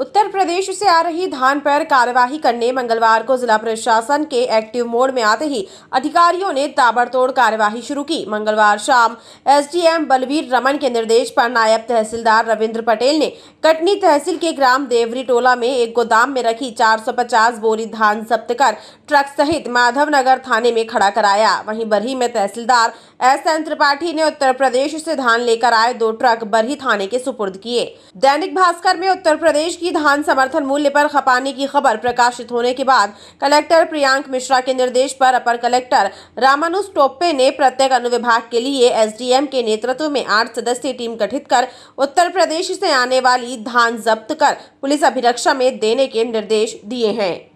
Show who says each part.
Speaker 1: उत्तर प्रदेश से आ रही धान पर कार्यवाही करने मंगलवार को जिला प्रशासन के एक्टिव मोड में आते ही अधिकारियों ने ताबड़तोड़ कार्यवाही शुरू की मंगलवार शाम एसडीएम बलवीर रमन के निर्देश पर नायब तहसीलदार रविंद्र पटेल ने कटनी तहसील के ग्राम देवरी टोला में एक गोदाम में रखी 450 बोरी धान जब्त कर ट्रक सहित माधवनगर थाने में खड़ा कराया वहीं बरही में तहसीलदार एस एन त्रिपाठी ने उत्तर प्रदेश से धान लेकर आए दो ट्रक बरही थाने के सुपुर्द किए दैनिक भास्कर में उत्तर प्रदेश की धान समर्थन मूल्य पर खपाने की खबर प्रकाशित होने के बाद कलेक्टर प्रियांक मिश्रा के निर्देश पर अपर कलेक्टर रामानुज टोप्पे ने प्रत्येक अनुविभाग के लिए एस के नेतृत्व में आठ सदस्यीय टीम गठित कर उत्तर प्रदेश से आने वाली धान जब्त कर पुलिस अभिरक्षा में देने के निर्देश दिए हैं